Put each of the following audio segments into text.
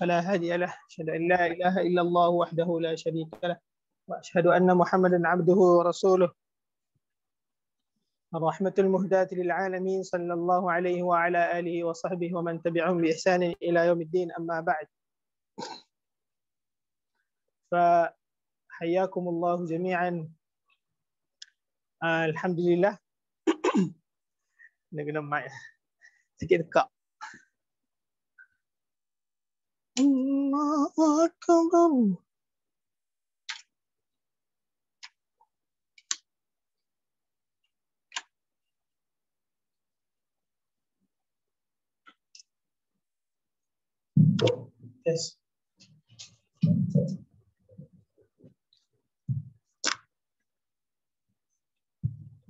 فلا هادي له أشهد أن لا إله إلا الله وحده لا شريك له وأشهد أن محمدا عبده ورسوله الرحمة المهداة للعالمين صلى الله عليه وعلى آله وصحبه ومن تبعهم بإحسان إلى يوم الدين أما بعد فحياكم الله جميعا آه، الحمد لله نقدم معي تكيد Yes.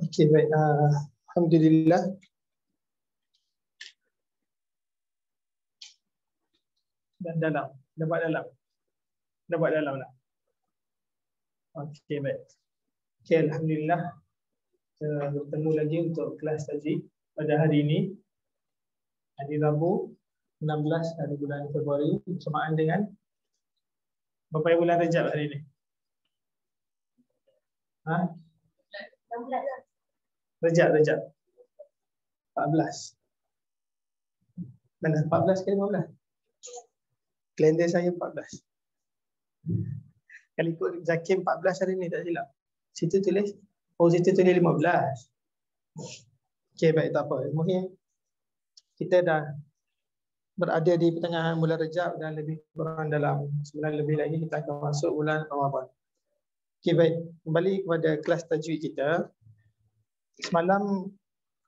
Okay, baik. Right. Uh, Alhamdulillah. dan dalam. Dah buat dalam. Dah buat dalam lah. Okey, baik. Okay Alhamdulillah. Kita bertemu lagi untuk kelas tadi pada hari ini. Hari Rabu 16 hari bulan Februari. Bersamaan dengan berapa bulan Rejab hari ini? Ha? Rejab, Rejab. 14. Dan 14 ke 15? kalender saya 14. Kalau ikut Zakir 14 hari ni tak silap. Situ tulis oh situ tulis 15. Okey baik tak apa. Mungkin kita dah berada di pertengahan bulan Rejab dan lebih kurang dalam sebulan lebih lagi kita akan masuk bulan Ramadan. Okey baik, kembali kepada kelas tajwid kita. Semalam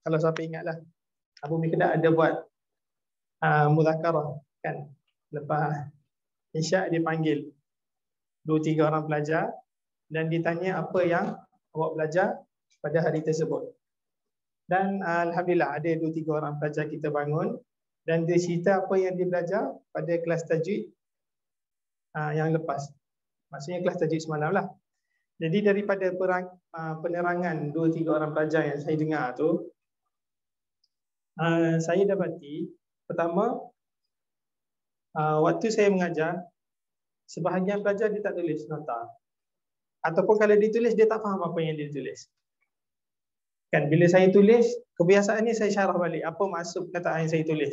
kalau siapa ingatlah Abu Mikdad ada buat uh, mudhakarah kan lepas isyak dia panggil dua tiga orang pelajar dan ditanya apa yang awak belajar pada hari tersebut. Dan ah, alhamdulillah ada dua tiga orang pelajar kita bangun dan dia cerita apa yang dia belajar pada kelas tajwid ah, yang lepas. Maksudnya kelas tajwid semalam lah. Jadi daripada perang, ah, penerangan dua tiga orang pelajar yang saya dengar tu, saya dapati pertama Ah, waktu saya mengajar, sebahagian pelajar dia tak tulis nota. Ataupun kalau ditulis, dia tak faham apa yang ditulis. Kan, bila saya tulis, kebiasaan ni saya syarah balik. Apa maksud kataan yang saya tulis?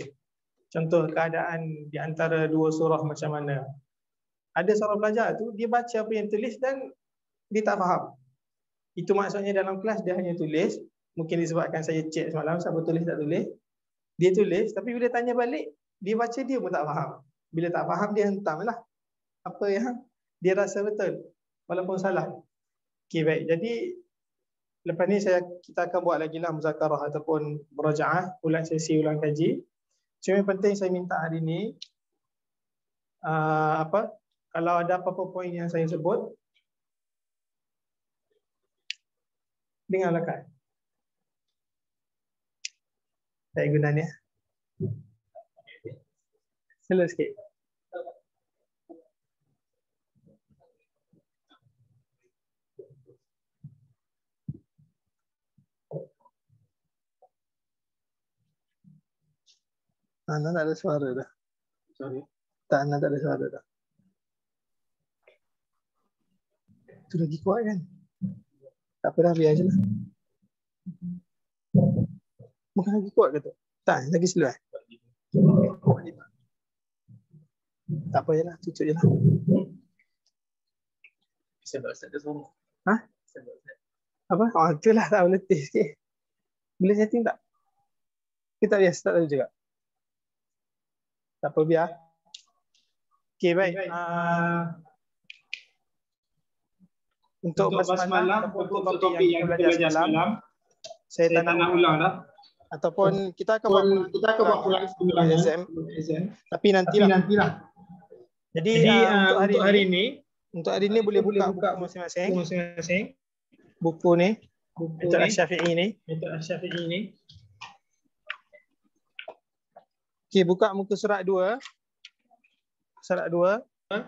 Contoh keadaan di antara dua surah macam mana. Ada seorang pelajar tu, dia baca apa yang tulis dan dia tak faham. Itu maksudnya dalam kelas dia hanya tulis. Mungkin disebabkan saya cek semalam, siapa tulis tak tulis. Dia tulis, tapi bila tanya balik, dia baca dia pun tak faham bila tak faham dia hentam lah apa yang dia rasa betul walaupun salah okey baik jadi lepas ni saya kita akan buat lagi lah muzakarah ataupun murajaah ulang sesi ulang kaji cuma yang penting saya minta hari ni uh, apa kalau ada apa-apa poin yang saya sebut dengarlah kan saya gunanya Thank you. Hello sikit. Ah, Ana tak ada suara dah. Sorry. Tak, tak ada suara dah. Itu lagi kuat kan? Tak apa dah, biar je lah. Bukan lagi kuat ke tu? Tak, lagi slow eh? Kuat tak apa je lah, tutup je lah. Ha? Apa? Oh, tu lah tak boleh sikit. Boleh setting tak? Kita biar start tadi juga. Tak apa biar. Okay, baik. Okay, baik. Uh, untuk, untuk basmalah, malam, untuk topik, topik yang, yang kita belajar semalam, semalam saya, saya tak nak ulang lah. Ataupun kita akan buat kita akan buat pulang semula SM. SM. Tapi nantilah. Tapi lah. nantilah. Jadi, Jadi uh, uh, untuk hari, untuk hari ini, ini, untuk hari ini boleh buka, buka masing-masing. Masing-masing. Buku ni. Buku Mentor ni. Syafiq ini. Mentor Syafiq Okey, buka muka surat 2. Surat 2. Huh?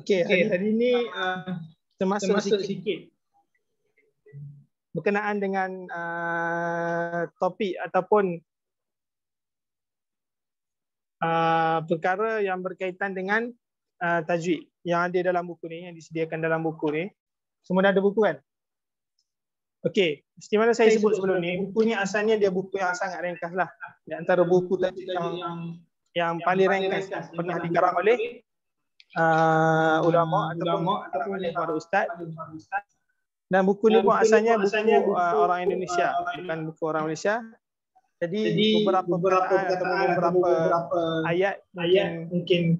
Okey, hari, hari ini uh, ah, ah. termasuk, termasuk sikit. sikit berkenaan dengan uh, topik ataupun uh, perkara yang berkaitan dengan uh, tajwid yang ada dalam buku ni, yang disediakan dalam buku ni. Semua dah ada buku kan? Okey, seperti mana saya, sebut, sebelum ni, buku ni asalnya dia buku yang sangat ringkas lah. Di antara buku tajwid yang, yang, yang, paling, ringkas, pernah dikarang oleh uh, ulama atau ulama oleh para ustaz dan buku ni pun asalnya buku, buku, buku uh, ah, orang Indonesia ah, bukan buku orang Malaysia jadi, jadi beberapa beberapa, kata, beberapa, ayat ayat mungkin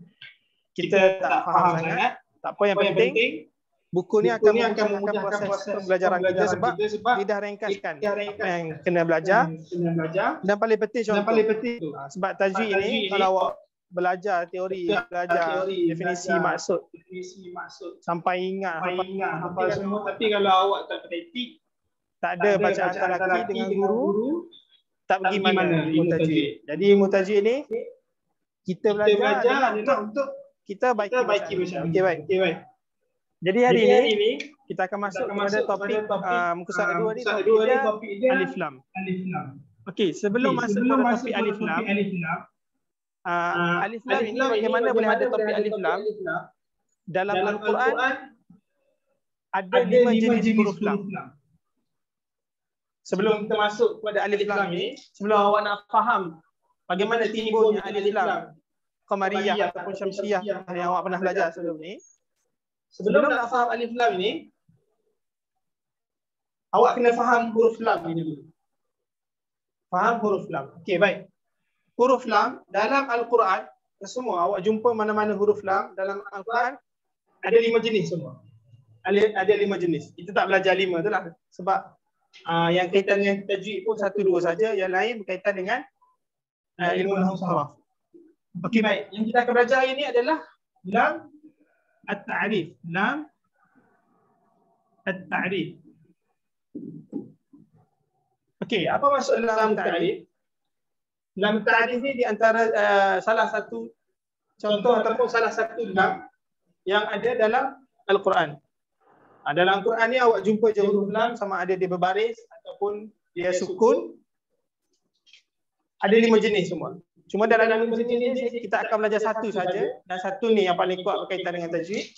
kita tak faham sangat, sangat. tak apa yang apa penting, yang penting Buku ni akan buku memudahkan, proses, pembelajaran, kita sebab, kita sebab dah ringkaskan apa yang kena belajar. Dan paling penting contoh. Sebab tajwid, tajwid ini, kalau awak belajar teori, belajar, belajar teori, definisi belajar, maksud. Definisi maksud. Sampai ingat. Sampai apa, ingat. Apa, apa, apa semua. Kan, tapi kalau awak tak praktik, tak ada baca antara laki, laki dengan guru, guru tak, tak pergi mana, mana ilmu tajwid. Jadi ilmu tajwid ni, kita, kita belajar, untuk, untuk kita baiki, kita baiki macam okay, baik. Okay, baik. Jadi hari, ini, kita akan masuk kepada topik, topik uh, muka ni, topik, Alif Lam. Okey, sebelum masuk kepada topik, topik alif lam uh, alif lam ini bagaimana boleh ada topik alif lam dalam al-Quran ada lima jenis huruf lam sebelum kita masuk kepada alif lam ini sebelum awak nak faham bagaimana timbulnya alif lam qamariyah ataupun syamsiyah yang awak pernah belajar sebelum ni sebelum, sebelum nak faham alif lam ini awak kena faham huruf lam ini dulu faham huruf lam okey baik huruf lam dalam Al-Quran, semua awak jumpa mana-mana huruf lam dalam Al-Quran, ada lima jenis semua. Ada, ada lima jenis. Kita tak belajar lima tu lah. Sebab uh, yang kaitan dengan tajwid pun satu dua saja. Yang lain berkaitan dengan uh, ilmu lahu saraf. Okey baik. Yang kita akan belajar hari ini adalah lam at-ta'rif. Lam at-ta'rif. Okey, apa maksud dalam ta'rif? Dalam tadi ni di antara uh, salah satu contoh ataupun salah satu dam yang ada dalam Al-Quran. Uh, dalam quran ni awak jumpa je huruf lam sama ada dia berbaris ataupun dia sukun. Ada lima jenis semua. Cuma dalam lima jenis ni kita akan belajar satu saja dan satu ni yang paling kuat berkaitan dengan tajwid.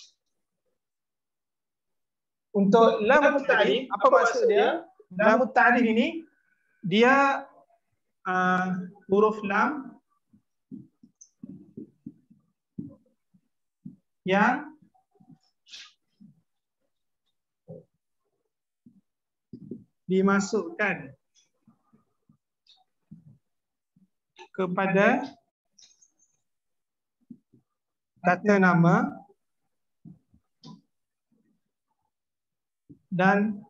Untuk lam tadi, apa maksud dia? Lam ta'rif ini dia uh, huruf lam yang dimasukkan kepada tata nama dan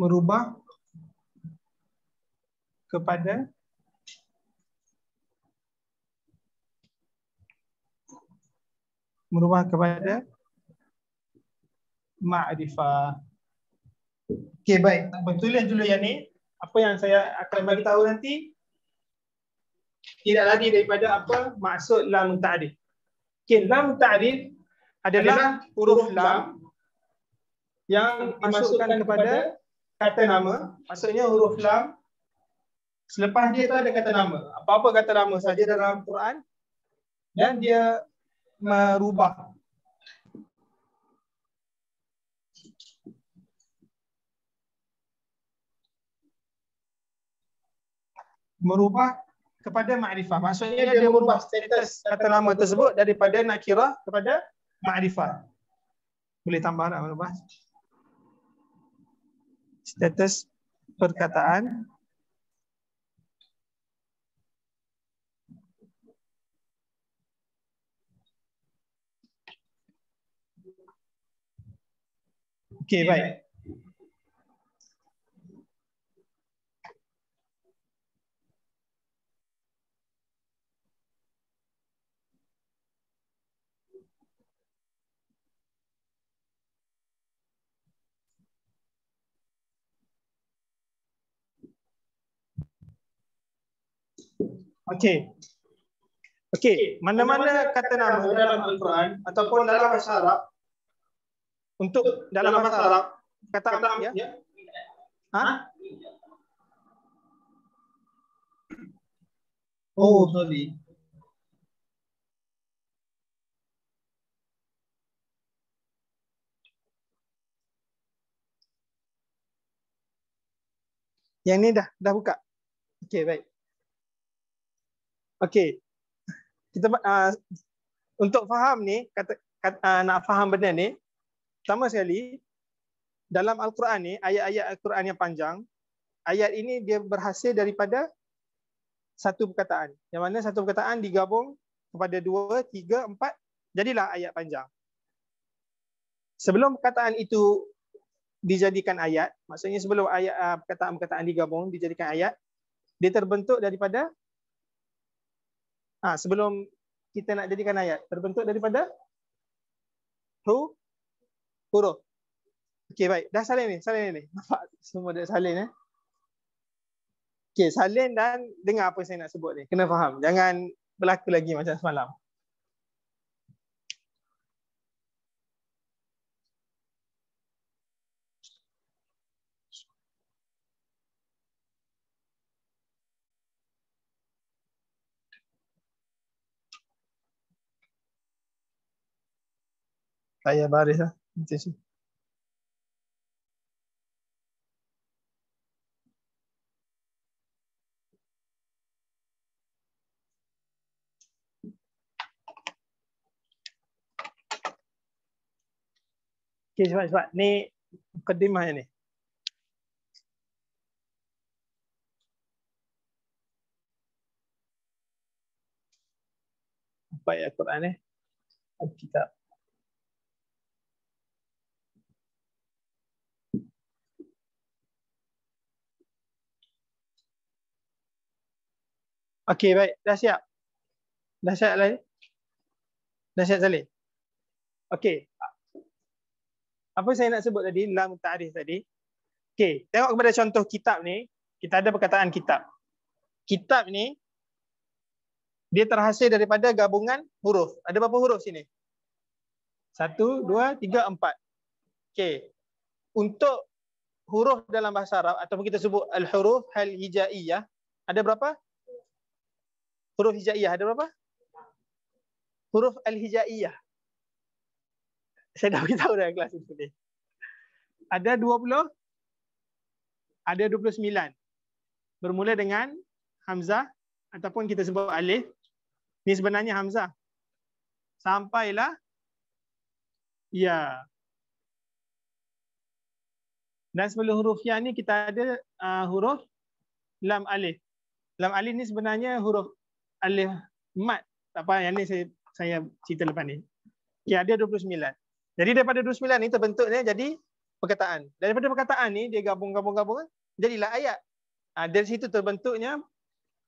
merubah kepada merubah kepada ma'rifah. Okey baik, betul yang dulu yang ni. Apa yang saya akan bagi tahu nanti tidak lagi daripada apa maksud lam ta'rif. Okey, lam ta'rif adalah huruf lam yang dimasukkan kepada kata nama. Maksudnya huruf lam Selepas dia tu ada kata nama. Apa-apa kata nama saja dalam Quran dan dia merubah merubah kepada ma'rifah. Maksudnya dia, dia merubah status kata nama tersebut daripada nakirah kepada ma'rifah. Boleh tambah nak merubah? Status perkataan Okey, baik. Okey. Okey, mana-mana kata nama dalam Al-Quran ataupun dalam bahasa Arab untuk dalam masalah kata ya. ya. Ha? Oh, oh sorry. Yang ni dah dah buka. Okey, baik. Okey. Kita uh, untuk faham ni kata, kata uh, nak faham benda ni sama sekali dalam Al-Quran ni, ayat-ayat Al-Quran yang panjang, ayat ini dia berhasil daripada satu perkataan. Yang mana satu perkataan digabung kepada dua, tiga, empat, jadilah ayat panjang. Sebelum perkataan itu dijadikan ayat, maksudnya sebelum ayat ah, perkataan-perkataan digabung dijadikan ayat, dia terbentuk daripada ah ha, sebelum kita nak jadikan ayat terbentuk daripada huruf huruf. Okey, baik. Dah salin ni, salin ni. Nampak semua dah salin eh. Okey, salin dan dengar apa saya nak sebut ni. Kena faham. Jangan berlaku lagi macam semalam. Ayah baris lah. Entonces, Okay, sebab, sebab ni kedimah ni. Baik Al-Quran ni. Eh? Al-Kitab. Okey, baik. Dah siap? Dah siap lagi? Dah siap salih? Okey. Apa saya nak sebut tadi, lam ta'rif tadi. Okey, tengok kepada contoh kitab ni. Kita ada perkataan kitab. Kitab ni, dia terhasil daripada gabungan huruf. Ada berapa huruf sini? Satu, dua, tiga, empat. Okey. Untuk huruf dalam bahasa Arab, ataupun kita sebut al-huruf, hal-hija'iyah, ada berapa? huruf hijaiyah ada berapa? Huruf al-hijaiyah. Saya dah beritahu dalam kelas itu ni. Ada 20 ada 29. Bermula dengan hamzah ataupun kita sebut alif. Ini sebenarnya hamzah. Sampailah ya. Dan sebelum huruf ya ni kita ada uh, huruf lam alif. Lam alif ni sebenarnya huruf alif mat. Tak apa yang ni saya saya cerita lepas ni. Ya ada 29. Jadi daripada 29 ni terbentuknya jadi perkataan. Daripada perkataan ni dia gabung-gabung-gabung jadilah ayat. Ha, dari situ terbentuknya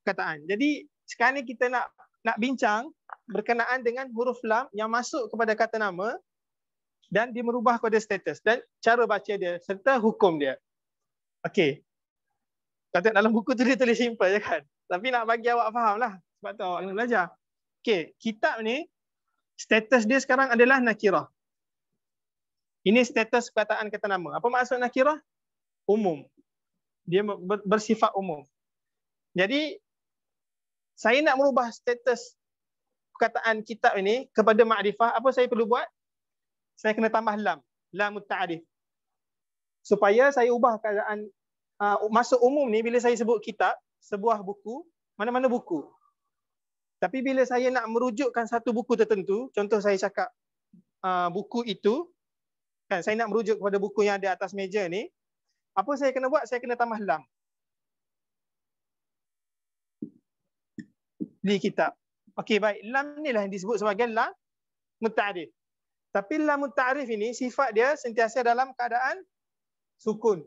perkataan. Jadi sekarang ni kita nak nak bincang berkenaan dengan huruf lam yang masuk kepada kata nama dan dia merubah kepada status dan cara baca dia serta hukum dia. Okey. Kata dalam buku tu dia tulis simple je kan. Tapi nak bagi awak faham lah. Sebab tu awak kena belajar. Okey, kitab ni status dia sekarang adalah nakirah. Ini status perkataan kata nama. Apa maksud nakirah? Umum. Dia bersifat umum. Jadi saya nak merubah status perkataan kitab ini kepada ma'rifah, apa saya perlu buat? Saya kena tambah lam, lam ta'rif. Supaya saya ubah keadaan uh, masuk umum ni bila saya sebut kitab, sebuah buku, mana-mana buku. Tapi bila saya nak merujukkan satu buku tertentu, contoh saya cakap uh, buku itu, kan saya nak merujuk kepada buku yang ada atas meja ni, apa saya kena buat? Saya kena tambah lam. Di kitab. Okey baik, lam ni lah yang disebut sebagai lam muta'rif. Tapi lam muta'rif ini sifat dia sentiasa dalam keadaan sukun.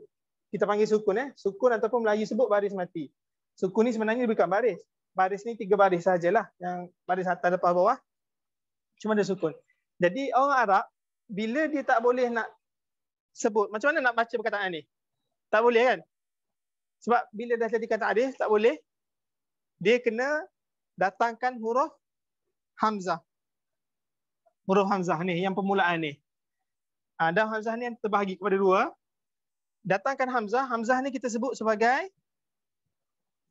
Kita panggil sukun eh. Sukun ataupun Melayu sebut baris mati. Sukun ni sebenarnya bukan baris baris ni tiga baris sajalah yang baris atas lepas bawah cuma dia sukun jadi orang Arab bila dia tak boleh nak sebut macam mana nak baca perkataan ni tak boleh kan sebab bila dah jadi kata alif tak boleh dia kena datangkan huruf hamzah huruf hamzah ni yang permulaan ni ada ah, hamzah ni yang terbahagi kepada dua datangkan hamzah hamzah ni kita sebut sebagai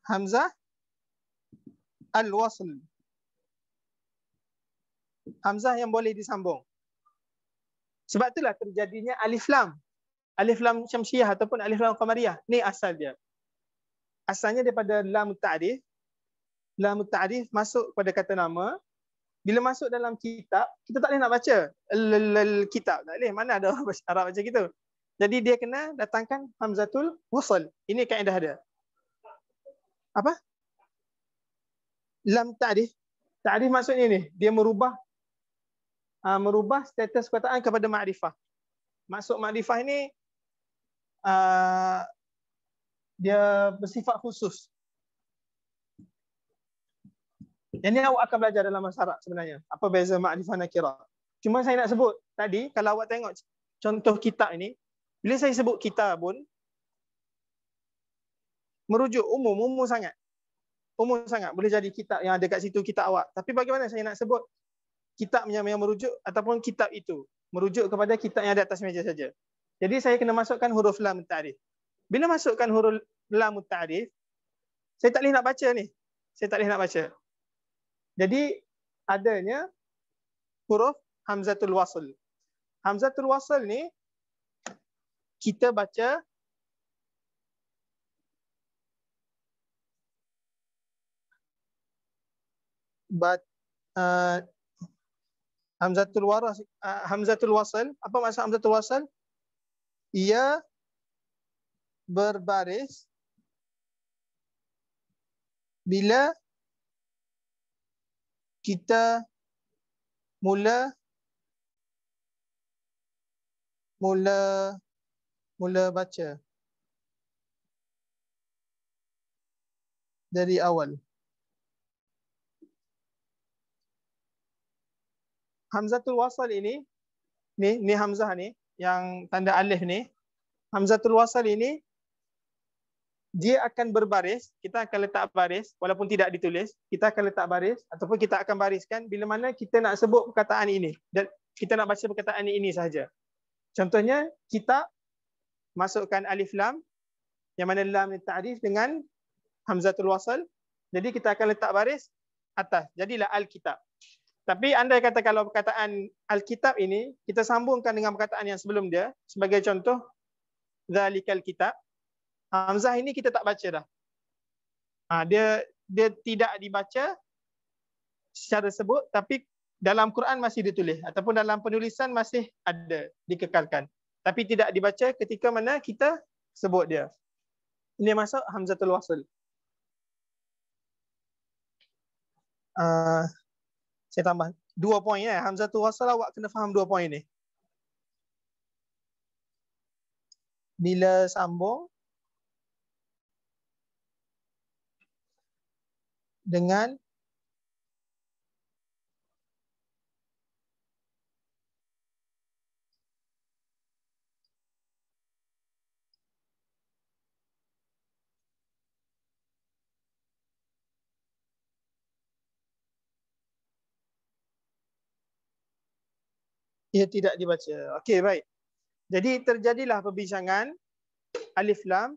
hamzah al-wasl. Hamzah yang boleh disambung. Sebab itulah terjadinya alif lam. Alif lam syamsiyah ataupun alif lam qamariyah. Ni asal dia. Asalnya daripada lam ta'rif. Lam ta'rif masuk pada kata nama. Bila masuk dalam kitab, kita tak boleh nak baca. Kitab tak boleh. Mana ada orang Arab macam itu. Jadi dia kena datangkan Hamzatul Wasl. Ini kaedah dia. Apa? lam ta'rif ta'rif maksudnya ni dia merubah uh, merubah status perkataan kepada ma'rifah maksud ma'rifah ni uh, dia bersifat khusus yang ni awak akan belajar dalam masyarakat sebenarnya apa beza ma'rifah nakira cuma saya nak sebut tadi kalau awak tengok contoh kitab ni bila saya sebut kitab pun merujuk umum umum sangat umum sangat boleh jadi kitab yang ada kat situ kitab awak tapi bagaimana saya nak sebut kitab yang, yang merujuk ataupun kitab itu merujuk kepada kitab yang ada atas meja saja jadi saya kena masukkan huruf lam mutarif bila masukkan huruf lam mutarif saya tak boleh nak baca ni saya tak boleh nak baca jadi adanya huruf hamzatul wasl hamzatul wasl ni kita baca but uh, Hamzatul Waras uh, Hamzatul Wasal apa maksud Hamzatul Wasal ia berbaris bila kita mula mula mula baca dari awal Hamzatul Wasal ini ni ni Hamzah ni yang tanda alif ni Hamzatul Wasal ini dia akan berbaris, kita akan letak baris walaupun tidak ditulis, kita akan letak baris ataupun kita akan bariskan bila mana kita nak sebut perkataan ini dan kita nak baca perkataan ini sahaja. Contohnya kita masukkan alif lam yang mana lam ni ta'rif dengan hamzatul wasal. Jadi kita akan letak baris atas. Jadilah al-kitab. Tapi andai kata kalau perkataan Alkitab ini, kita sambungkan dengan perkataan yang sebelum dia. Sebagai contoh, Zalikal Alkitab. Hamzah ini kita tak baca dah. Ha, dia dia tidak dibaca secara sebut, tapi dalam Quran masih ditulis. Ataupun dalam penulisan masih ada, dikekalkan. Tapi tidak dibaca ketika mana kita sebut dia. Ini masuk Hamzatul Wasl. Uh, saya tambah dua poin eh Hamzah tu rasa lah awak kena faham dua poin ni. Bila sambung dengan ia tidak dibaca. Okey, baik. Jadi terjadilah perbincangan alif lam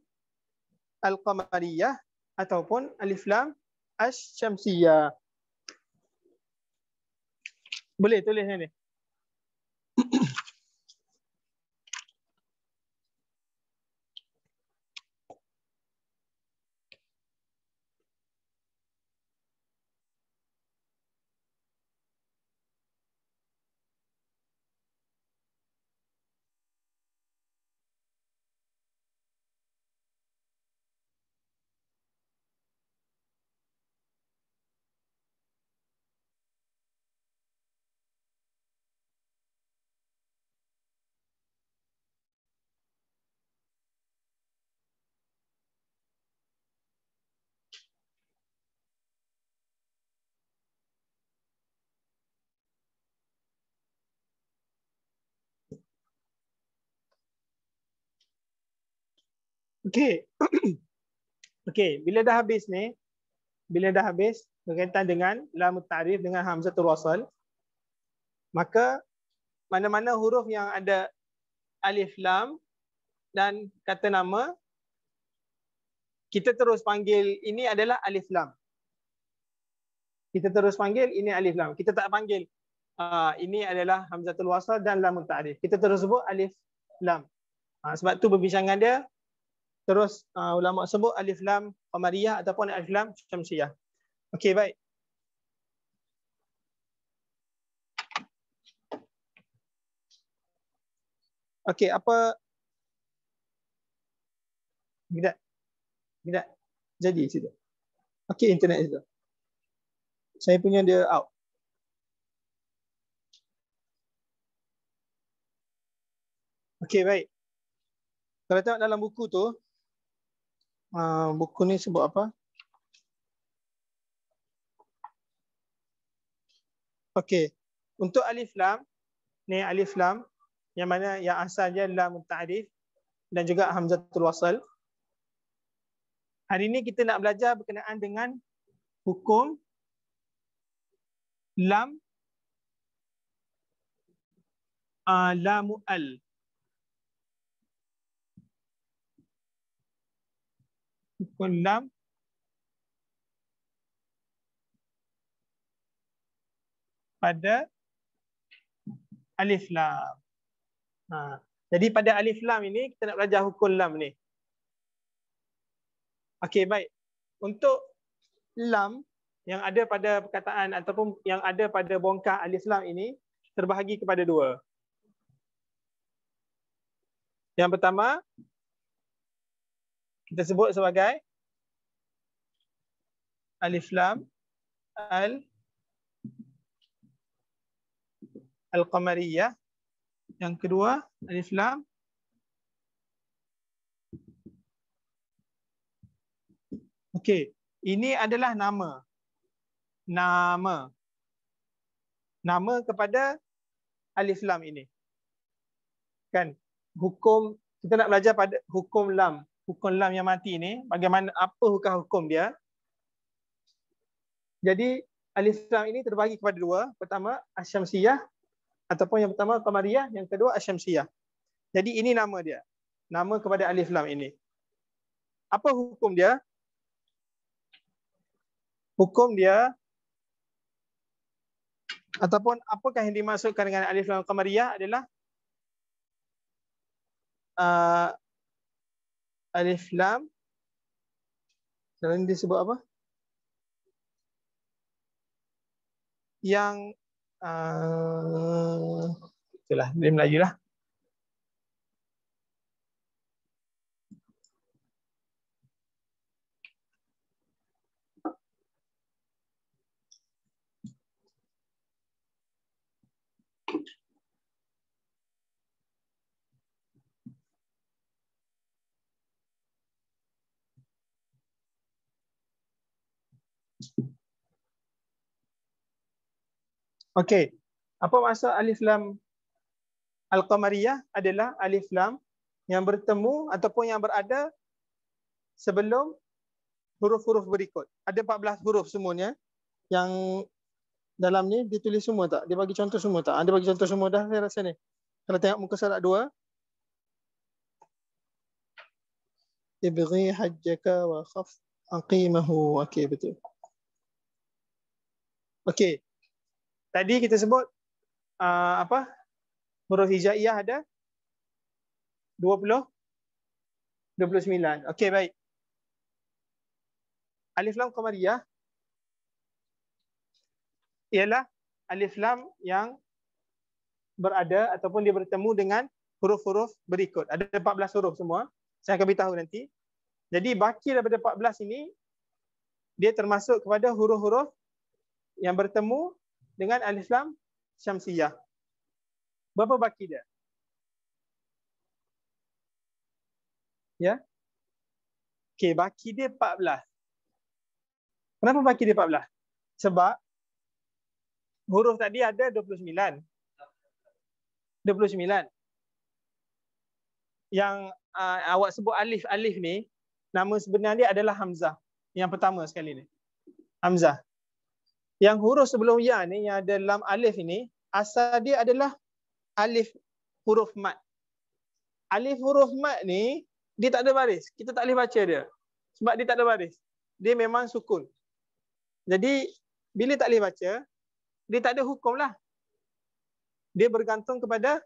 al-qamariyah ataupun alif lam Ash syamsiyah Boleh tulis ni. Okay, okay. bila dah habis ni, bila dah habis berkaitan dengan lam ta'rif dengan hamzah wasal, maka mana-mana huruf yang ada alif lam dan kata nama kita terus panggil ini adalah alif lam. Kita terus panggil ini alif lam. Kita tak panggil uh, ini adalah hamzatul wasal dan lam ta'rif. Kita terus sebut alif lam. Uh, sebab tu perbincangan dia terus uh, ulama sebut alif lam qamariyah ataupun alif lam syamsiyah. Okey baik. Okey apa Bidak. Bidak. Jadi situ. Okey internet situ. Saya punya dia out. Okey baik. Kalau tengok dalam buku tu, Ah, buku ni sebut apa? Okey. Untuk alif lam, ni alif lam yang mana yang asal dia lam ta'rif dan juga hamzatul wasal. Hari ini kita nak belajar berkenaan dengan hukum lam uh, lamu al. pukul 6 pada alif lam. Ha. Jadi pada alif lam ini kita nak belajar hukum lam ni. Okey baik. Untuk lam yang ada pada perkataan ataupun yang ada pada bongkah alif lam ini terbahagi kepada dua. Yang pertama kita sebut sebagai alif lam al al qamariyah yang kedua alif lam okey ini adalah nama nama nama kepada alif lam ini kan hukum kita nak belajar pada hukum lam hukum lam yang mati ni bagaimana apa hukum hukum dia jadi al-islam ini terbagi kepada dua pertama asyamsiyah ataupun yang pertama qamariyah yang kedua asyamsiyah jadi ini nama dia nama kepada alif lam ini apa hukum dia hukum dia ataupun apakah yang dimasukkan dengan alif lam qamariyah adalah uh, alif lam dan ini disebut apa yang uh, itulah dalam Melayu lah Okey. Apa maksud alif lam al-qamariyah adalah alif lam yang bertemu ataupun yang berada sebelum huruf-huruf berikut. Ada 14 huruf semuanya yang dalam ni ditulis semua tak? Dia bagi contoh semua tak? Dia bagi contoh semua dah saya rasa ni. Kalau tengok muka surat 2. Ibghi hajjaka wa khaf aqimahu. Okey betul. Okey. Tadi kita sebut uh, apa? Huruf hijaiyah ada 20 29. Okey, baik. Alif lam qamariyah ialah alif lam yang berada ataupun dia bertemu dengan huruf-huruf berikut. Ada 14 huruf semua. Saya akan beritahu nanti. Jadi baki daripada 14 ini dia termasuk kepada huruf-huruf yang bertemu dengan Al Islam Syamsiyah. Berapa baki dia? Ya. Okey, baki dia 14. Kenapa baki dia 14? Sebab huruf tadi ada 29. 29. Yang uh, awak sebut alif alif ni nama sebenarnya adalah hamzah. Yang pertama sekali ni. Hamzah yang huruf sebelum ya ni yang ada lam alif ini asal dia adalah alif huruf mat. Alif huruf mat ni dia tak ada baris. Kita tak boleh baca dia. Sebab dia tak ada baris. Dia memang sukun. Jadi bila tak boleh baca, dia tak ada hukum lah. Dia bergantung kepada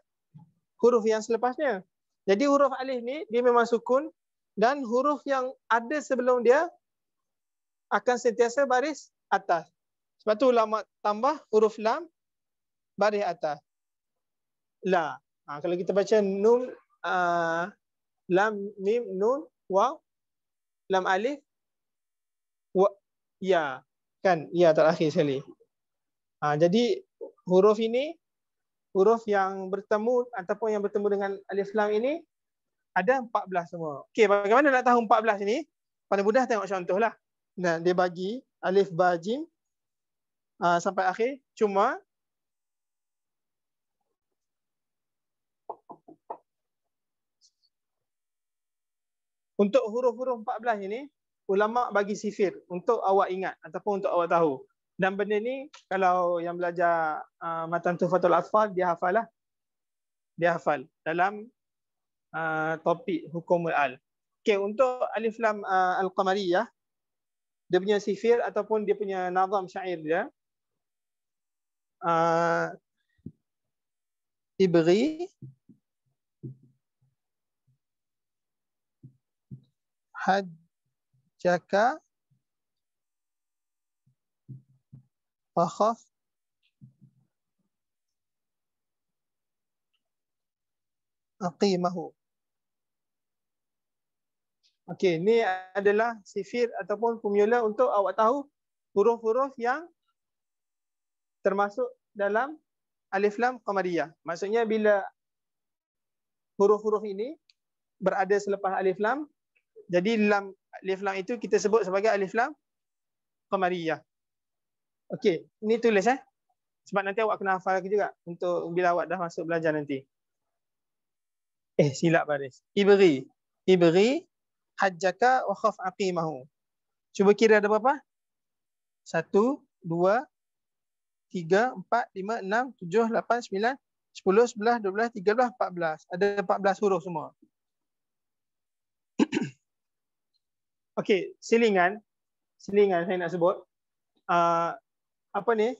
huruf yang selepasnya. Jadi huruf alif ni dia memang sukun dan huruf yang ada sebelum dia akan sentiasa baris atas. Sebab tu ulama tambah huruf lam baris atas. La. Ha, kalau kita baca nun uh, lam mim nun waw lam alif wa ya kan ya terakhir sekali. Ha, jadi huruf ini huruf yang bertemu ataupun yang bertemu dengan alif lam ini ada 14 semua. Okey bagaimana nak tahu 14 ini? Pada mudah tengok contohlah. Nah, dia bagi alif ba jim Ah, sampai akhir. Cuma untuk huruf-huruf 14 ini ulama bagi sifir untuk awak ingat ataupun untuk awak tahu. Dan benda ni kalau yang belajar uh, matan tuhfatul atfal dia hafal lah. Dia hafal dalam uh, topik hukum al. Okey untuk alif lam uh, al-qamariyah dia punya sifir ataupun dia punya nazam syair dia uh, Had, Jaka, fakhaf aqimahu Okey, ni adalah sifir ataupun pemula untuk awak tahu huruf-huruf yang termasuk dalam alif lam qamariyah. Maksudnya bila huruf-huruf ini berada selepas alif lam, jadi lam alif lam itu kita sebut sebagai alif lam qamariyah. Okey, ni tulis eh. Sebab nanti awak kena hafal juga untuk bila awak dah masuk belajar nanti. Eh, silap baris. Ibri. Ibri hajjaka wa khaf aqimahu. Cuba kira ada berapa? Satu, dua, Tiga, empat, lima, enam, tujuh, lapan, sembilan, sepuluh, 8, dua 10, tiga 12, empat belas. Ada empat belas huruf semua. Okey, silingan. Silingan saya nak sebut. Uh, apa ni?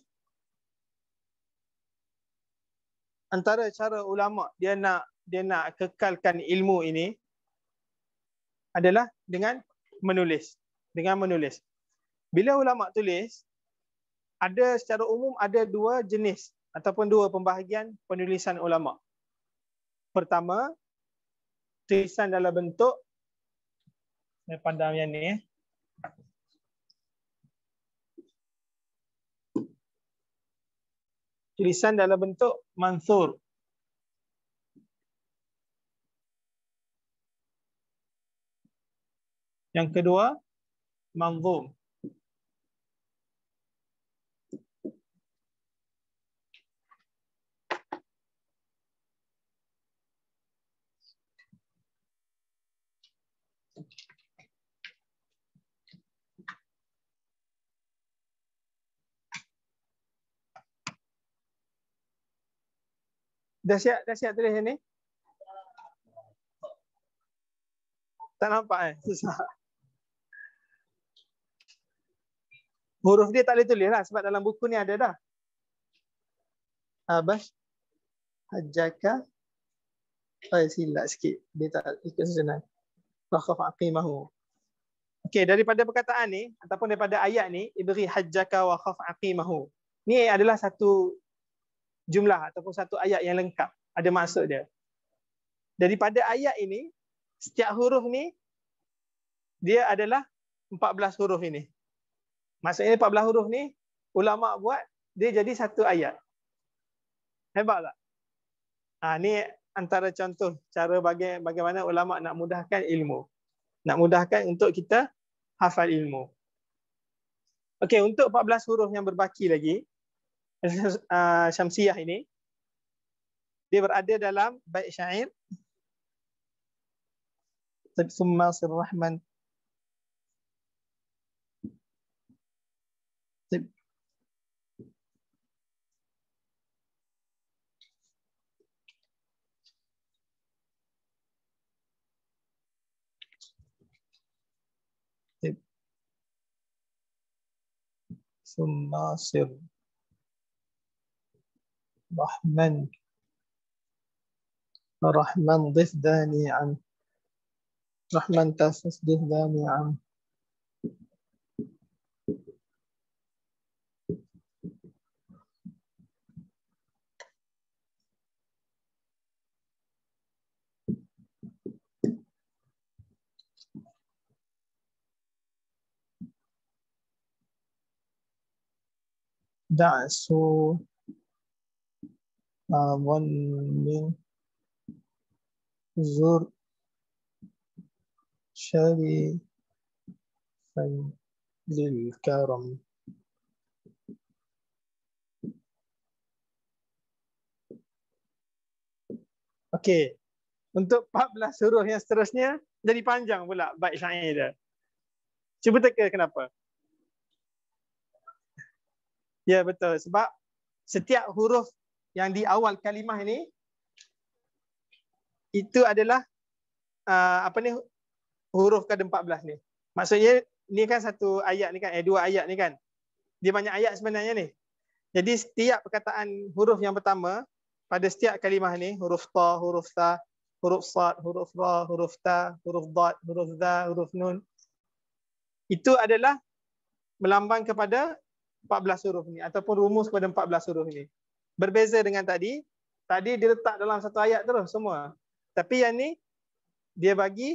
Antara cara ulama' dia nak dia nak kekalkan ilmu ini adalah dengan menulis. Dengan menulis. Bila ulama' tulis, ada secara umum ada dua jenis ataupun dua pembahagian penulisan ulama. Pertama, tulisan dalam bentuk saya pandang yang ni. Eh. Tulisan dalam bentuk mansur. Yang kedua, manzum. Dah siap, dah siap tulis ni? Tak nampak eh? Susah. Huruf dia tak boleh tulis lah sebab dalam buku ni ada dah. Abah. Hajjaka. Oh, silap sikit. Dia tak ikut susunan. Wakaf aqimahu. Okay, daripada perkataan ni ataupun daripada ayat ni, ibri hajjaka wa khaf aqimahu. Ni adalah satu jumlah ataupun satu ayat yang lengkap. Ada maksud dia. Daripada ayat ini, setiap huruf ni dia adalah 14 huruf ini. Maksudnya 14 huruf ni ulama buat dia jadi satu ayat. Hebat tak? Ha, ni antara contoh cara baga- bagaimana ulama nak mudahkan ilmu. Nak mudahkan untuk kita hafal ilmu. Okey, untuk 14 huruf yang berbaki lagi, syamsiyah ini dia berada dalam bait syair Summa sirrahman Rahman ثم صر رحمن رحمن ضف داني عن رحمن تاسس ضف داني عن دعسو uh, one min zur shari lil karam Okey. Untuk 14 huruf yang seterusnya jadi panjang pula baik syair dia. Cuba teka kenapa? Ya betul sebab setiap huruf yang di awal kalimah ini itu adalah uh, apa ni huruf ke-14 ni. Maksudnya ni kan satu ayat ni kan eh dua ayat ni kan. Dia banyak ayat sebenarnya ni. Jadi setiap perkataan huruf yang pertama pada setiap kalimah ni huruf ta, huruf ta, huruf sa, huruf ra, huruf ta, huruf dad, huruf za, huruf nun itu adalah melambang kepada 14 huruf ni ataupun rumus kepada 14 huruf ni. Berbeza dengan tadi. Tadi dia letak dalam satu ayat terus lah semua. Tapi yang ni dia bagi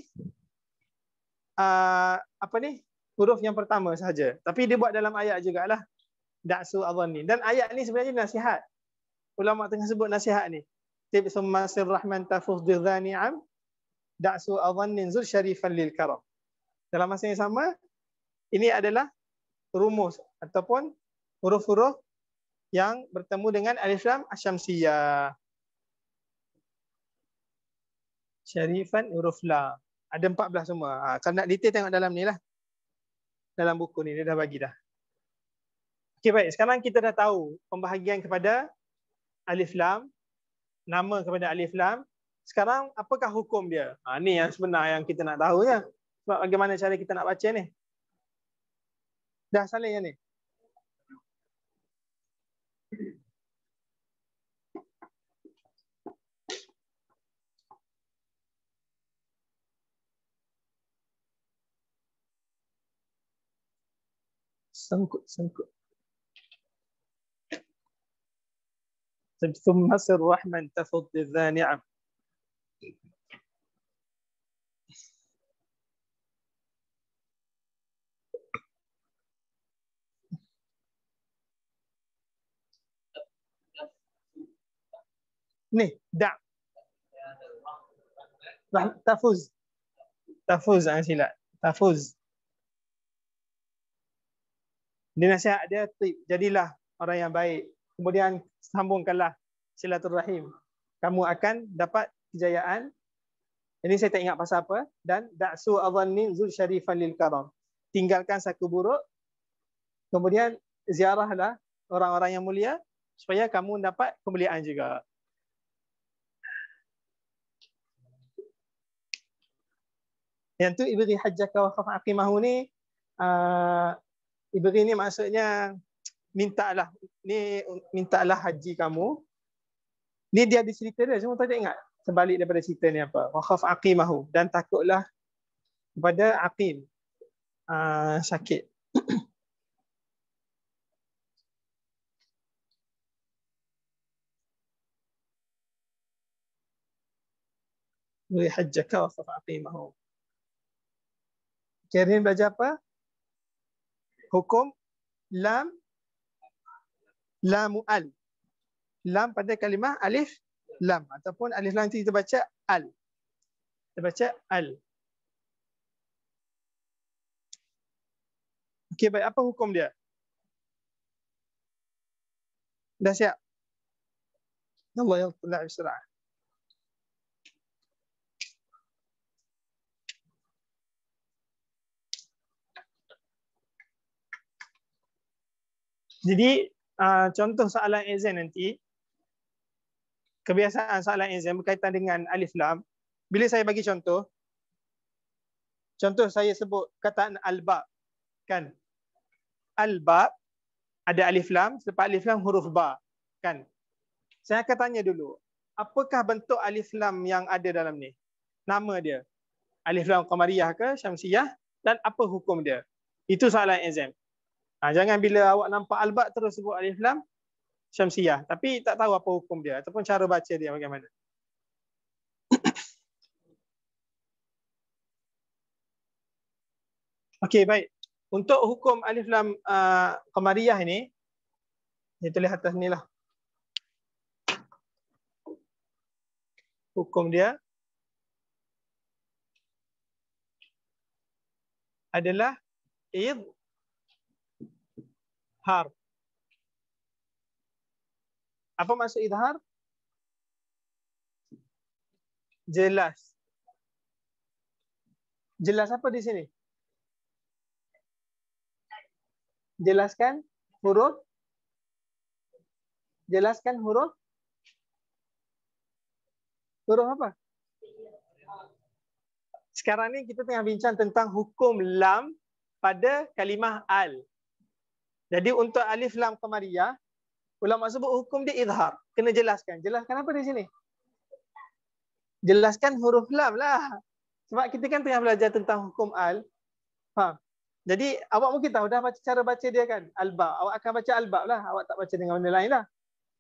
uh, apa ni? huruf yang pertama saja. Tapi dia buat dalam ayat juga jugalah. Da'su adhani. Dan ayat ni sebenarnya nasihat. Ulama tengah sebut nasihat ni. Tib summa sir rahman tafuz dhani am da'su adhani zul syarifan lil karam. Dalam masa yang sama, ini adalah rumus ataupun huruf-huruf yang bertemu dengan Alif Lam Asyamsiyah. Syarifan huruf La. Ada empat 14 semua. Ha, kalau nak detail tengok dalam ni lah. Dalam buku ni. Dia dah bagi dah. Okey baik. Sekarang kita dah tahu pembahagian kepada Alif Lam. Nama kepada Alif Lam. Sekarang apakah hukum dia? Ha, ni yang sebenar yang kita nak tahu ya. Sebab bagaimana cara kita nak baca ni. Dah salin yang ni. سنك سنك طيب ثم صر رحمة تفض ذا نعم نه دع تفوز تفوز أنسي لا تفوز dia nasihat dia tip jadilah orang yang baik kemudian sambungkanlah silaturahim kamu akan dapat kejayaan ini saya tak ingat pasal apa dan da'su adhanni zul syarifan lil karam tinggalkan saku buruk kemudian ziarahlah orang-orang yang mulia supaya kamu dapat kemuliaan juga yang tu ibri hajjaka wa khaf aqimahu ni uh, Ibrahim ni maksudnya mintalah ni mintalah haji kamu. Ni dia ada cerita dia semua tak ingat sebalik daripada cerita ni apa. Wa khaf aqimahu dan takutlah kepada aqim uh, sakit. Wa hajjaka wa khaf aqimahu. Kerin belajar apa? hukum lam lamu al. Lam pada kalimah alif lam ataupun alif lam kita baca al. Kita baca al. Okey baik apa hukum dia? Dah siap? Allah yang telah bersyarah. Jadi uh, contoh soalan exam nanti kebiasaan soalan exam berkaitan dengan alif lam. Bila saya bagi contoh contoh saya sebut kata alba kan alba ada alif lam selepas alif lam huruf ba kan. Saya akan tanya dulu apakah bentuk alif lam yang ada dalam ni? Nama dia. Alif lam qamariyah ke syamsiyah dan apa hukum dia? Itu soalan exam. Ha, jangan bila awak nampak albat terus sebut alif lam syamsiah. Tapi tak tahu apa hukum dia ataupun cara baca dia bagaimana. Okey baik. Untuk hukum alif lam uh, qamariyah ini dia tulis atas ni lah. Hukum dia adalah idh idhar. Apa maksud idhar? Jelas. Jelas apa di sini? Jelaskan huruf. Jelaskan huruf. Huruf apa? Sekarang ni kita tengah bincang tentang hukum lam pada kalimah al. Jadi untuk alif lam qamariyah, ulama sebut hukum dia izhar. Kena jelaskan. Jelaskan apa di sini? Jelaskan huruf lam lah. Sebab kita kan tengah belajar tentang hukum al. Ha. Jadi awak mungkin tahu dah baca cara baca dia kan? Alba. Awak akan baca albab lah. Awak tak baca dengan benda lain lah.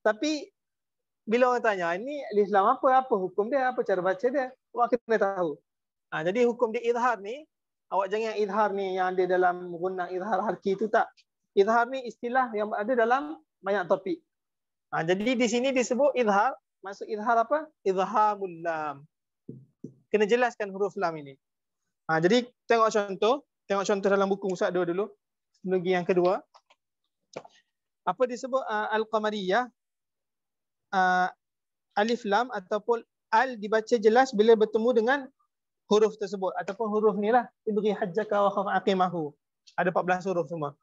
Tapi bila orang tanya, ini alif lam apa? Apa hukum dia? Apa cara baca dia? Awak kena tahu. Ha. Jadi hukum dia izhar ni, awak jangan izhar ni yang ada dalam gunang izhar harki itu tak. Izhar ni istilah yang ada dalam banyak topik. Ha, jadi di sini disebut izhar. Maksud izhar apa? Izharul lam. Kena jelaskan huruf lam ini. Ha, jadi tengok contoh. Tengok contoh dalam buku Musa 2 dulu. Lagi yang kedua. Apa disebut uh, Al-Qamariyah? Uh, alif lam ataupun al dibaca jelas bila bertemu dengan huruf tersebut ataupun huruf ni lah ibri hajjaka wa khaf ada 14 huruf semua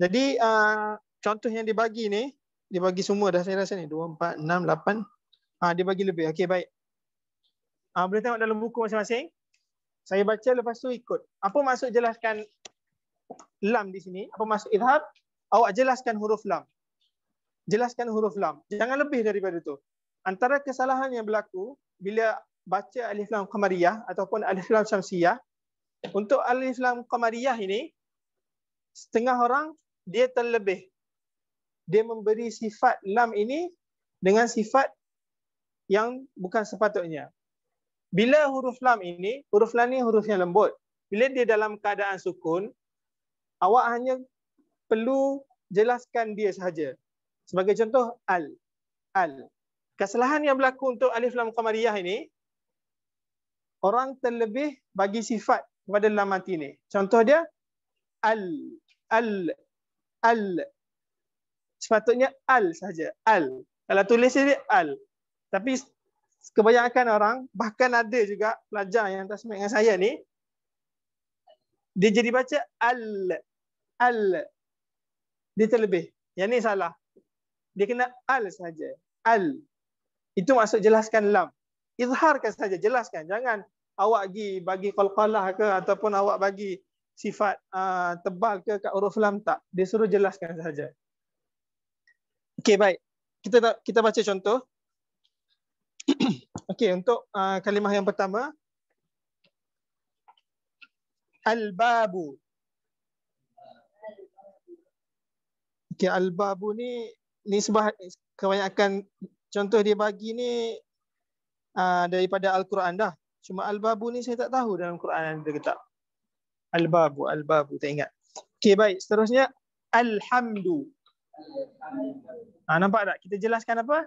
jadi uh, contoh yang dibagi ni, dibagi semua dah saya rasa ni 2 4 6 8 ah uh, dia bagi lebih. Okey baik. Ah uh, boleh tengok dalam buku masing-masing. Saya baca lepas tu ikut. Apa maksud jelaskan lam di sini? Apa maksud idhab? Awak jelaskan huruf lam. Jelaskan huruf lam. Jangan lebih daripada tu. Antara kesalahan yang berlaku bila baca alif lam qamariyah ataupun alif lam syamsiyah untuk alif lam qamariyah ini setengah orang dia terlebih. Dia memberi sifat lam ini dengan sifat yang bukan sepatutnya. Bila huruf lam ini, huruf lam ini huruf yang lembut. Bila dia dalam keadaan sukun, awak hanya perlu jelaskan dia sahaja. Sebagai contoh, al. al. Kesalahan yang berlaku untuk alif lam qamariyah ini, orang terlebih bagi sifat kepada lam mati ini. Contoh dia, al. Al al sepatutnya al saja al kalau tulis dia al tapi kebanyakan orang bahkan ada juga pelajar yang tasmik dengan saya ni dia jadi baca al al dia terlebih yang ni salah dia kena al saja al itu maksud jelaskan lam izharkan saja jelaskan jangan awak pergi bagi qalqalah ke ataupun awak bagi sifat uh, tebal ke kat huruf lam tak dia suruh jelaskan saja okey baik kita tak, kita baca contoh okey untuk uh, kalimah yang pertama al babu okey al babu ni nisbah kebanyakan contoh dia bagi ni uh, daripada al-Quran dah cuma al babu ni saya tak tahu dalam Quran ada ke tak Al-babu, al-babu, tak ingat. Okey, baik. Seterusnya, Alhamdu. Ha, nampak tak? Kita jelaskan apa?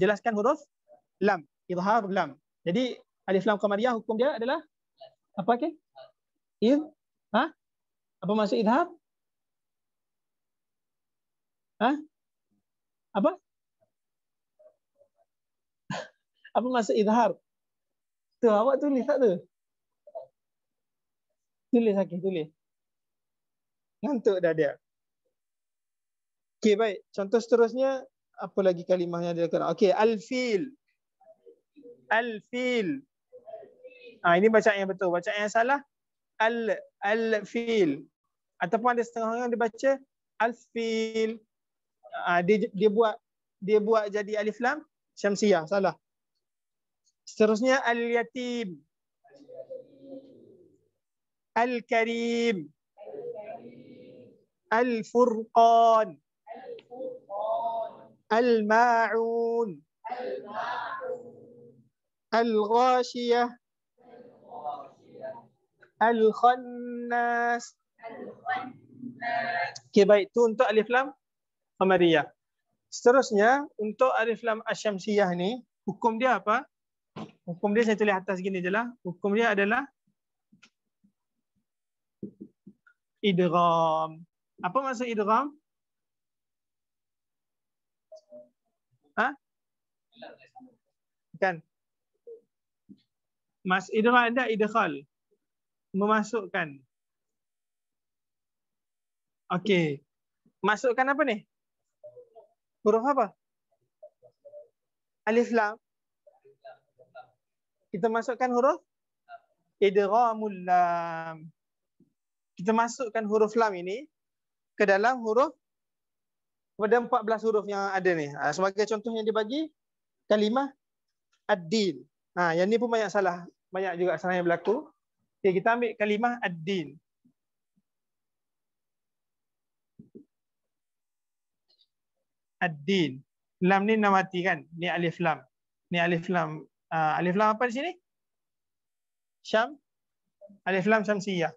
Jelaskan huruf lam. Idhar lam. Jadi, alif lam kamariah ya, hukum dia adalah? Apa ke? Iz? Ha? Apa maksud idhar? Ha? Apa? apa maksud idhar? tu awak tulis tak tu? Tulis lagi, tulis. Ngantuk dah dia. Okey, baik. Contoh seterusnya, apa lagi kalimah yang dia kena? Okey, alfil, alfil. Ah ini bacaan yang betul. Bacaan yang salah, al alfil. fil Ataupun ada setengah orang dia baca al-fil. Ah, dia, dia buat dia buat jadi alif lam syamsiah salah Seterusnya al-yatim. Al-karim. Al-furqan. Al-ma'un. Al-ghashiyah. Al-khannas. Okey baik tu untuk alif lam Amariyah. Seterusnya untuk alif lam Asyamsiyah ni hukum dia apa? Hukum dia saya tulis atas gini je lah. Hukum dia adalah idram. Apa maksud idram? Ha? Kan? Mas idram ada idkhal. Memasukkan. Okey. Masukkan apa ni? Huruf apa? Alif lam kita masukkan huruf idghamul lam kita masukkan huruf lam ini ke dalam huruf kepada belas huruf yang ada ni ah, sebagai contoh yang dibagi kalimah ad-din ha yang ni pun banyak salah banyak juga salah yang berlaku okay, kita ambil kalimah ad-din ad-din lam ni namati kan ni alif lam ni alif lam uh, alif lam apa di sini? Syam. Alif lam syamsiyah.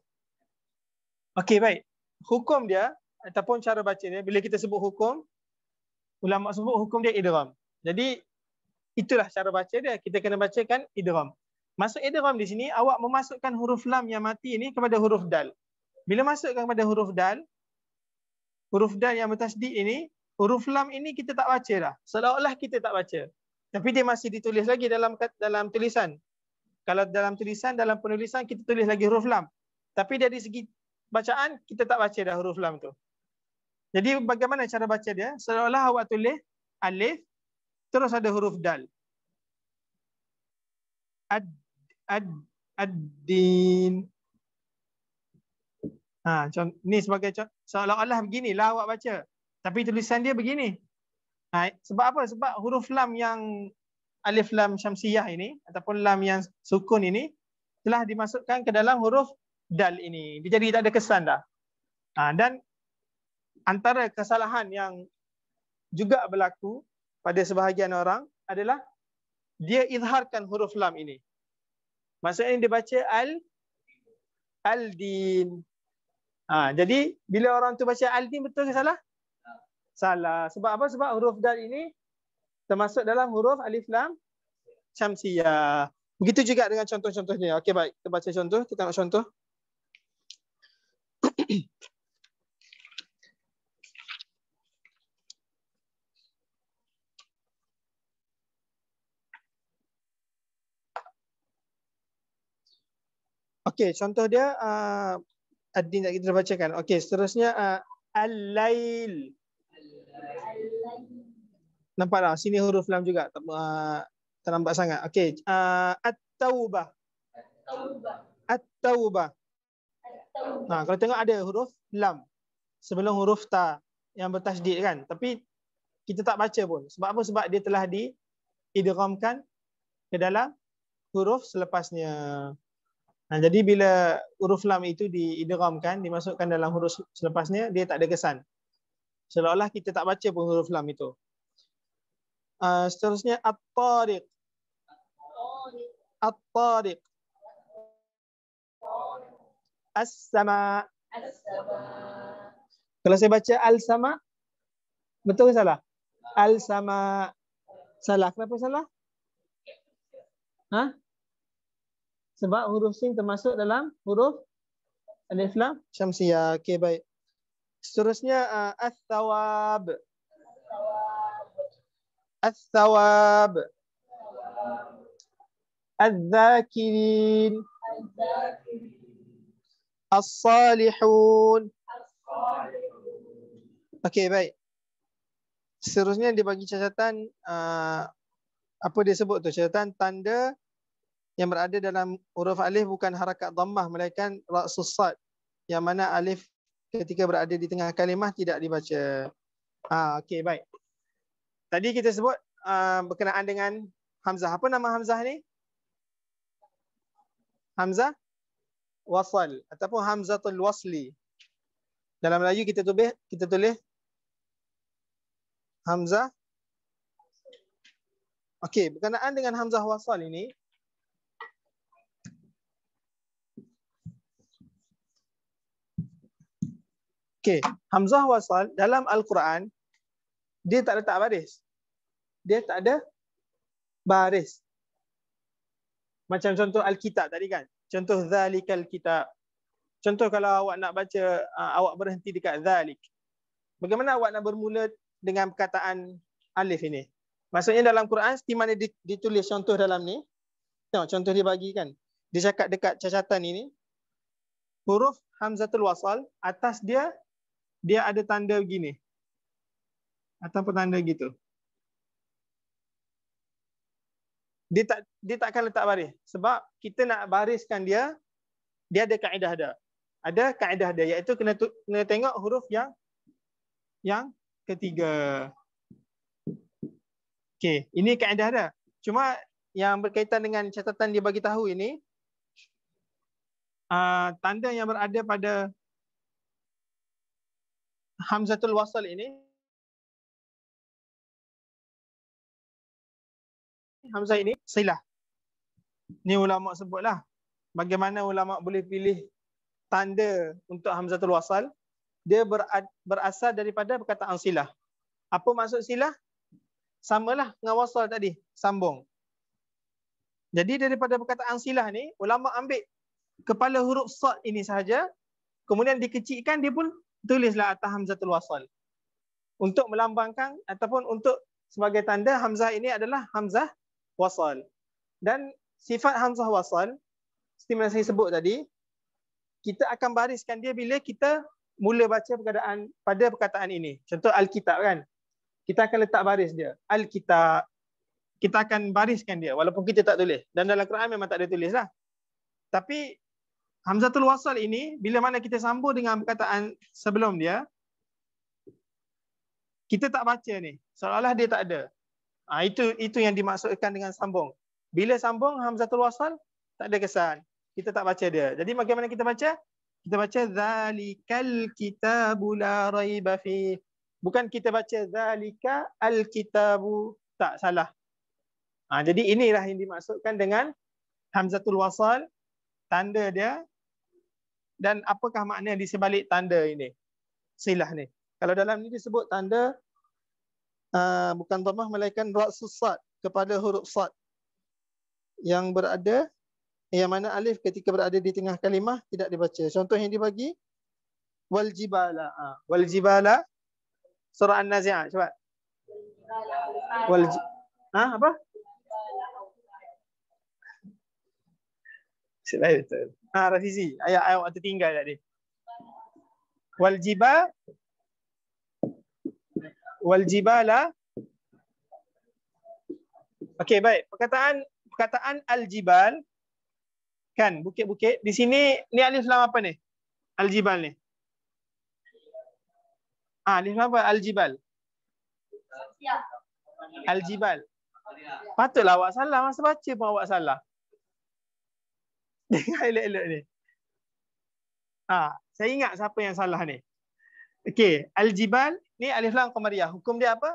Okey baik. Hukum dia ataupun cara baca dia bila kita sebut hukum ulama sebut hukum dia idgham. Jadi itulah cara baca dia kita kena bacakan idgham. Masuk idgham di sini awak memasukkan huruf lam yang mati ini kepada huruf dal. Bila masukkan kepada huruf dal huruf dal yang bertasdid ini huruf lam ini kita tak baca dah. Seolah-olah kita tak baca. Tapi dia masih ditulis lagi dalam dalam tulisan. Kalau dalam tulisan, dalam penulisan, kita tulis lagi huruf lam. Tapi dari segi bacaan, kita tak baca dah huruf lam tu. Jadi bagaimana cara baca dia? Seolah-olah awak tulis alif, terus ada huruf dal. Ad, ad, ad-din. Ha, ni sebagai contoh. Seolah-olah beginilah awak baca. Tapi tulisan dia begini. Right? Ha, sebab apa? Sebab huruf lam yang alif lam syamsiyah ini ataupun lam yang sukun ini telah dimasukkan ke dalam huruf dal ini. Dia jadi tak ada kesan dah. Ha, dan antara kesalahan yang juga berlaku pada sebahagian orang adalah dia izharkan huruf lam ini. Maksudnya dia baca al al din. Ha, jadi bila orang tu baca al din betul ke salah? salah. Sebab apa? Sebab huruf dal ini termasuk dalam huruf alif lam syamsiah. Begitu juga dengan contoh-contohnya. Okey baik, kita baca contoh, kita nak contoh. Okey, contoh dia uh, ah, Adin tak kita bacakan. Okey, seterusnya uh, Al-Lail nampak dah sini huruf lam juga tak uh, terlambat sangat okey uh, at taubah at taubah nah kalau tengok ada huruf lam sebelum huruf ta yang bertasydid kan tapi kita tak baca pun sebab apa sebab dia telah di ke dalam huruf selepasnya nah jadi bila huruf lam itu diidghamkan dimasukkan dalam huruf selepasnya dia tak ada kesan seolah-olah kita tak baca pun huruf lam itu Ah, seterusnya at-tariq. At-tariq. As-sama. As-sama. Kalau saya baca al-sama, betul ke salah? Al-sama. Salah. Kenapa salah? Ha? Sebab huruf sin termasuk dalam huruf alif lam syamsiyah. Okey, baik. Seterusnya uh, as-sawab. as الثواب الذاكرين الصالحون Okay, baik. Seterusnya dia bagi catatan uh, apa dia sebut tu? Catatan tanda yang berada dalam huruf alif bukan harakat dhammah melainkan raksusat yang mana alif ketika berada di tengah kalimah tidak dibaca. Ah, uh, okay, baik. Tadi kita sebut uh, berkenaan dengan Hamzah. Apa nama Hamzah ni? Hamzah wasal ataupun hamzatul wasli. Dalam Melayu kita tulis kita tulis Hamzah Okey, berkenaan dengan hamzah wasal ini Okey, hamzah wasal dalam al-Quran dia tak letak baris. Dia tak ada baris. Macam contoh Alkitab tadi kan. Contoh Zalikal Alkitab. Contoh kalau awak nak baca, uh, awak berhenti dekat Zalik. Bagaimana awak nak bermula dengan perkataan Alif ini? Maksudnya dalam Quran, di mana ditulis contoh dalam ni. Tengok contoh dia bagi kan. Dia cakap dekat cacatan ini. Huruf Hamzatul Wasal, atas dia, dia ada tanda begini atau petanda gitu. Dia tak dia tak akan letak baris sebab kita nak bariskan dia dia ada kaedah dia. Ada kaedah dia iaitu kena tu, kena tengok huruf yang yang ketiga. Okey, ini kaedah dia. Cuma yang berkaitan dengan catatan dia bagi tahu ini uh, tanda yang berada pada hamzatul wasal ini Hamzah ini silah. Ni ulama sebutlah. Bagaimana ulama boleh pilih tanda untuk Hamzatul Wasal? Dia berasal daripada perkataan silah. Apa maksud silah? Samalah dengan wasal tadi. Sambung. Jadi daripada perkataan silah ni, ulama ambil kepala huruf sad ini sahaja, kemudian dikecikkan dia pun tulislah atas Hamzatul Wasal. Untuk melambangkan ataupun untuk sebagai tanda Hamzah ini adalah Hamzah wasal. Dan sifat hamzah wasal, seperti yang saya sebut tadi, kita akan bariskan dia bila kita mula baca perkataan pada perkataan ini. Contoh Alkitab kan. Kita akan letak baris dia. Alkitab. Kita akan bariskan dia walaupun kita tak tulis. Dan dalam Quran memang tak ada tulis lah. Tapi Hamzatul Wasal ini, bila mana kita sambung dengan perkataan sebelum dia, kita tak baca ni. Seolah-olah dia tak ada. Ha, itu itu yang dimaksudkan dengan sambung. Bila sambung hamzatul wasal tak ada kesan. Kita tak baca dia. Jadi bagaimana kita baca? Kita baca zalikal kitabu la raiba fi. Bukan kita baca zalika al kitabu tak salah. Ha, jadi inilah yang dimaksudkan dengan hamzatul wasal tanda dia dan apakah makna di sebalik tanda ini? Silah ni. Kalau dalam ni disebut tanda Ah, bukan dhammah melainkan ra'su sad kepada huruf sad yang berada yang mana alif ketika berada di tengah kalimah tidak dibaca. Contoh yang dibagi wal jibala. Ha. Wal jibala surah an-nazi'at cepat. Wal ha apa? Selain itu. Ha, ah, Rafizi. Ayat-ayat tertinggal tadi. Wal jibala wal jibala Okey baik perkataan perkataan al jibal kan bukit-bukit di sini ni alif lam apa ni al jibal ni Ah alif lam apa al jibal Al jibal Patutlah awak salah masa baca pun awak salah Dengar elok-elok ni Ah saya ingat siapa yang salah ni Okey al jibal Ni alif lam qamariyah. Hukum dia apa?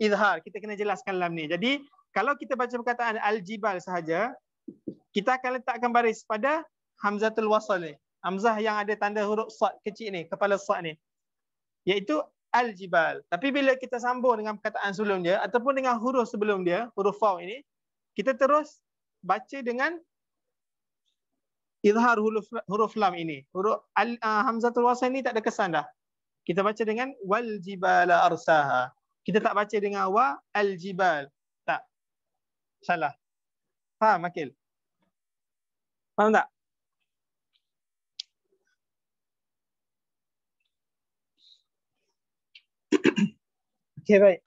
Izhar. Kita kena jelaskan lam ni. Jadi kalau kita baca perkataan aljibal sahaja, kita akan letakkan baris pada hamzatul wasal ni. Hamzah yang ada tanda huruf sad kecil ni, kepala sad ni. Iaitu aljibal Tapi bila kita sambung dengan perkataan sebelum dia ataupun dengan huruf sebelum dia, huruf faw ini, kita terus baca dengan izhar huruf, huruf lam ini. Huruf al, uh, hamzatul wasal ni tak ada kesan dah kita baca dengan wal jibala arsaha kita tak baca dengan wa al jibal tak salah faham akil faham tak okey baik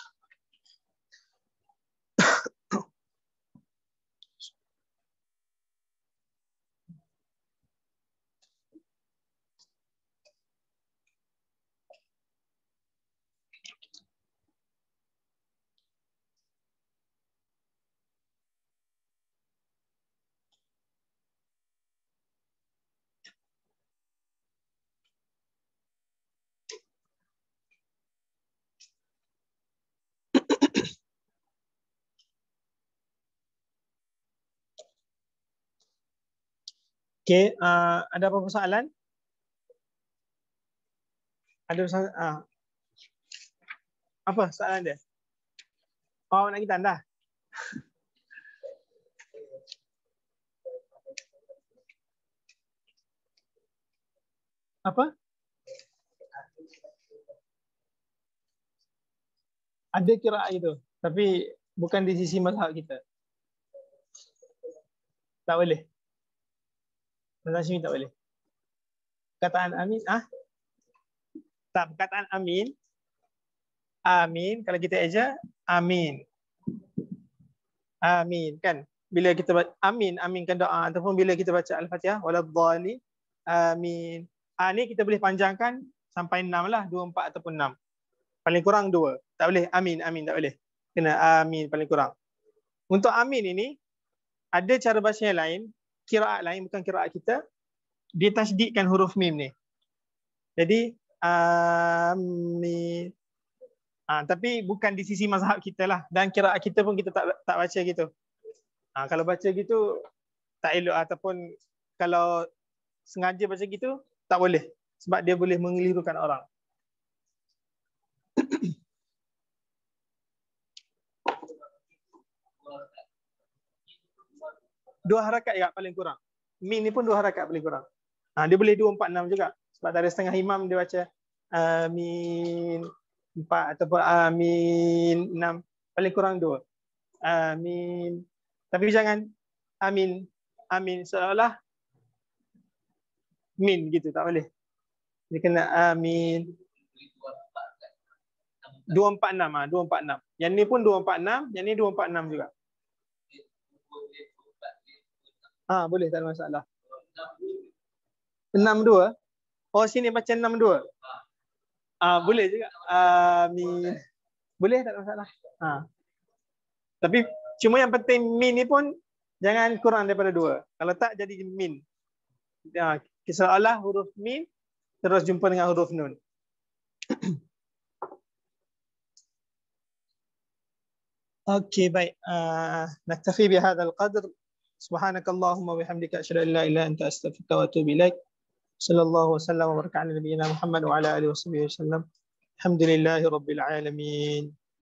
Okay, uh, ada apa-apa soalan? Ada soalan? Uh. Apa soalan dia? Oh, nak kita anda? apa? Ada kira itu, tapi bukan di sisi masalah kita. Tak boleh. Tuan Hashim tak boleh. Kataan Amin, ah? Tak, kataan Amin. Amin, kalau kita eja, Amin. Amin, kan? Bila kita baca, Amin, aminkan doa. Ataupun bila kita baca Al-Fatihah, Waladzali, Amin. Ah, ha, ni kita boleh panjangkan sampai enam lah, dua, empat ataupun enam. Paling kurang dua. Tak boleh, Amin, Amin, tak boleh. Kena Amin paling kurang. Untuk Amin ini, ada cara baca yang lain kiraat lain bukan kiraat kita dia tasdidkan huruf mim ni jadi amin ha, tapi bukan di sisi mazhab kita lah dan kiraat kita pun kita tak tak baca gitu ha, kalau baca gitu tak elok ataupun kalau sengaja baca gitu tak boleh sebab dia boleh mengelirukan orang dua harakat juga paling kurang. Min ni pun dua harakat paling kurang. Ha, dia boleh dua, empat, enam juga. Sebab dari setengah imam dia baca amin empat ataupun amin enam. Paling kurang dua. Amin. Tapi jangan amin. Amin seolah-olah min gitu. Tak boleh. Dia kena amin. Dua, empat, enam. Ah, dua, empat, enam. Yang ni pun dua, empat, enam. Yang ni dua, empat, enam juga. Ha boleh tak ada masalah. 62. Oh sini macam 62. Ha ah, boleh juga. Ami. Uh, boleh tak ada masalah. Ha. Tapi cuma yang penting min ni pun jangan kurang daripada 2. Kalau tak jadi min. Ha kisah Allah huruf min terus jumpa dengan huruf nun. Okay baik. Ah uh, naktafi bi qadr. سبحانك اللهم وبحمدك أشهد أن لا إله إلا أنت أستغفرك وأتوب إليك صلى الله وسلم وبارك على نبينا محمد وعلى آله وصحبه وسلم الحمد لله رب العالمين